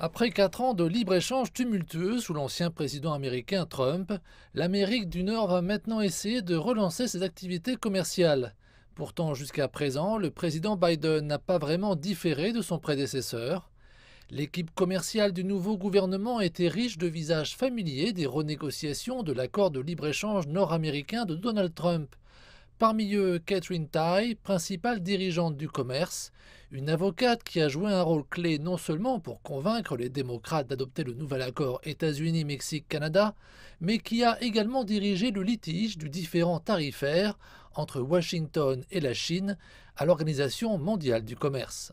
Après quatre ans de libre-échange tumultueux sous l'ancien président américain Trump, l'Amérique du Nord va maintenant essayer de relancer ses activités commerciales. Pourtant, jusqu'à présent, le président Biden n'a pas vraiment différé de son prédécesseur. L'équipe commerciale du nouveau gouvernement était riche de visages familiers des renégociations de l'accord de libre-échange nord-américain de Donald Trump. Parmi eux, Catherine Tai, principale dirigeante du commerce, une avocate qui a joué un rôle clé non seulement pour convaincre les démocrates d'adopter le nouvel accord États-Unis-Mexique-Canada, mais qui a également dirigé le litige du différent tarifaire entre Washington et la Chine à l'Organisation mondiale du commerce.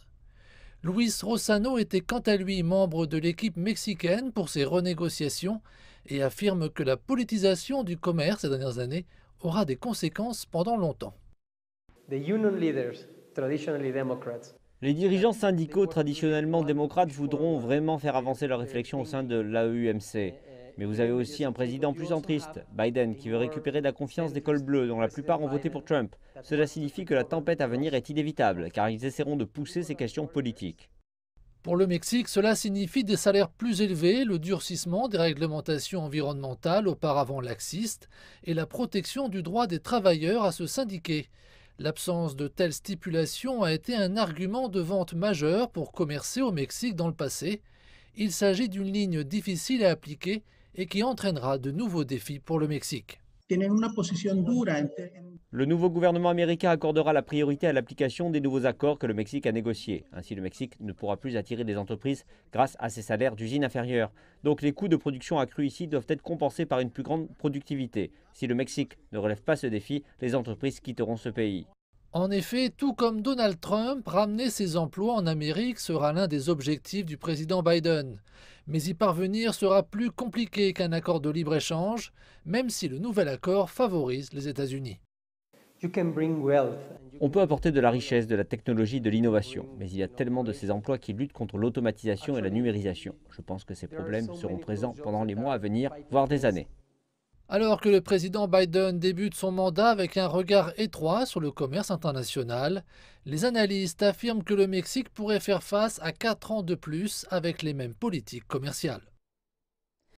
Luis Rossano était quant à lui membre de l'équipe mexicaine pour ces renégociations et affirme que la politisation du commerce ces dernières années aura des conséquences pendant longtemps. Les dirigeants syndicaux traditionnellement démocrates voudront vraiment faire avancer leurs réflexion au sein de l'AEUMC. Mais vous avez aussi un président plus centriste, Biden, qui veut récupérer la confiance des cols bleus, dont la plupart ont voté pour Trump. Cela signifie que la tempête à venir est inévitable, car ils essaieront de pousser ces questions politiques. Pour le Mexique, cela signifie des salaires plus élevés, le durcissement des réglementations environnementales auparavant laxistes et la protection du droit des travailleurs à se syndiquer. L'absence de telles stipulations a été un argument de vente majeur pour commercer au Mexique dans le passé. Il s'agit d'une ligne difficile à appliquer et qui entraînera de nouveaux défis pour le Mexique. Le nouveau gouvernement américain accordera la priorité à l'application des nouveaux accords que le Mexique a négociés. Ainsi, le Mexique ne pourra plus attirer des entreprises grâce à ses salaires d'usine inférieurs. Donc les coûts de production accrus ici doivent être compensés par une plus grande productivité. Si le Mexique ne relève pas ce défi, les entreprises quitteront ce pays. En effet, tout comme Donald Trump, ramener ses emplois en Amérique sera l'un des objectifs du président Biden. Mais y parvenir sera plus compliqué qu'un accord de libre-échange, même si le nouvel accord favorise les États-Unis. On peut apporter de la richesse, de la technologie, de l'innovation, mais il y a tellement de ces emplois qui luttent contre l'automatisation et la numérisation. Je pense que ces problèmes seront présents pendant les mois à venir, voire des années. Alors que le président Biden débute son mandat avec un regard étroit sur le commerce international, les analystes affirment que le Mexique pourrait faire face à 4 ans de plus avec les mêmes politiques commerciales.